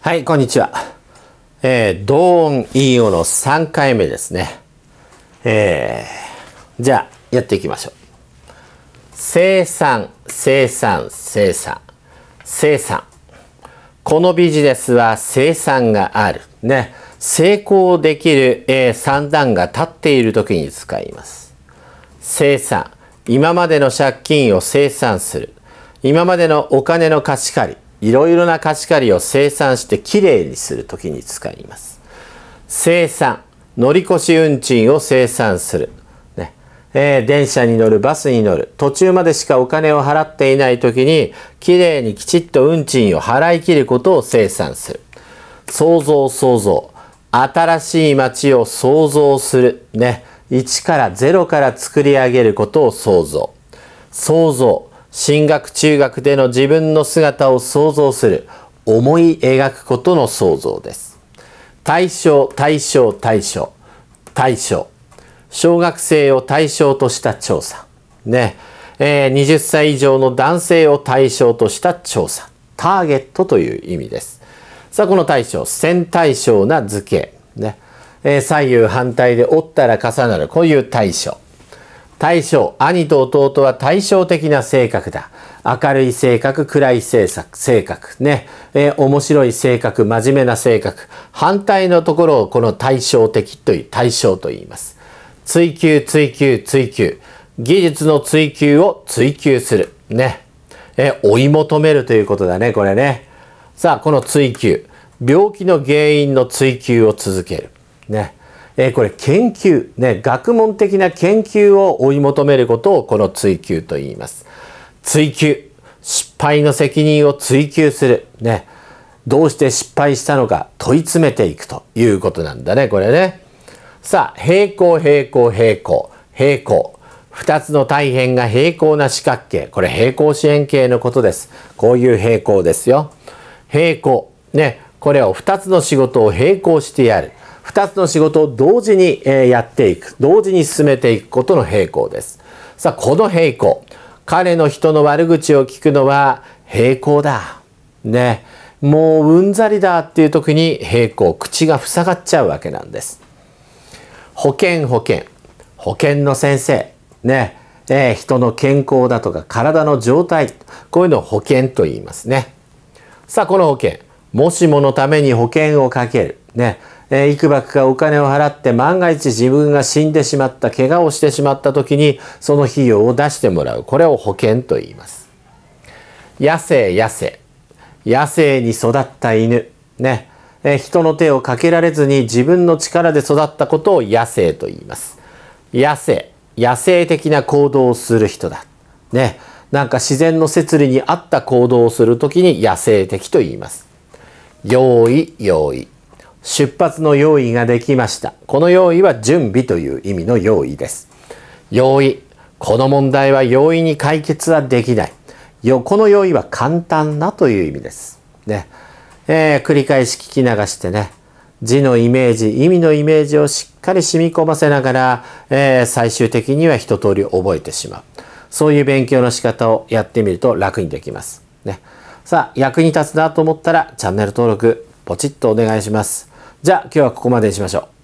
はい、こんにちは。えー、同音引用の3回目ですね。えー、じゃあ、やっていきましょう。生産、生産、生産、生産。このビジネスは生産がある。ね。成功できる、えー、三段が立っている時に使います。生産。今までの借金を生産する。今までのお金の貸し借り。いろいろな貸し借りを生産してきれいにするときに使います。生産、乗り越し運賃を生産する。ねえー、電車に乗る、バスに乗る。途中までしかお金を払っていないときに、きれいにきちっと運賃を払い切ることを生産する。創造創造。新しい街を創造する。ね。1から0から作り上げることを創造。創造。進学中学での自分の姿を想像する思い描くことの想像です対象対象対象対象小学生を対象とした調査ねえー、20歳以上の男性を対象とした調査ターゲットという意味ですさあこの対象線対称な図形ね、えー、左右反対で折ったら重なるこういう対象大将、兄と弟は対照的な性格だ。明るい性格、暗い性格、ね、えー、面白い性格、真面目な性格。反対のところをこの対照的という、対象と言います。追求、追求、追求。技術の追求を追求する。ね。えー、追い求めるということだね、これね。さあ、この追求。病気の原因の追求を続ける。ね。えー、これ研究、ね、学問的な研究を追い求めることをこの追求と言います。追求、失敗の責任を追求する。ね、どうして失敗したのか問い詰めていくということなんだね、これね。さあ、平行、平行、平行、平行。2つの大辺が平行な四角形。これ平行四辺形のことです。こういう平行ですよ。平行。ね。これを2つの仕事を並行してやる。2つの仕事を同時にやっていく同時に進めていくことの並行ですさあこの並行彼の人の悪口を聞くのは並行だねもううんざりだっていう時に並行口が塞がっちゃうわけなんです保険保険保険の先生ねえー、人の健康だとか体の状態こういうのを保険と言いますねさあこの保険もしものために保険をかけるねえー、いくばくかお金を払って万が一自分が死んでしまった怪我をしてしまった時にその費用を出してもらうこれを保険と言います野生野生野生に育った犬ね、えー、人の手をかけられずに自分の力で育ったことを野生と言います野生野生的な行動をする人だねなんか自然の摂理に合った行動をするときに野生的と言います。用意用意出発の用意ができましたこの用意は準備という意味の用意です用意この問題は容易に解決はできないよこの用意は簡単なという意味ですね、えー、繰り返し聞き流してね字のイメージ意味のイメージをしっかり染み込ませながら、えー、最終的には一通り覚えてしまうそういう勉強の仕方をやってみると楽にできますねさあ役に立つなと思ったらチャンネル登録ポチッとお願いしますじゃあ今日はここまでにしましょう。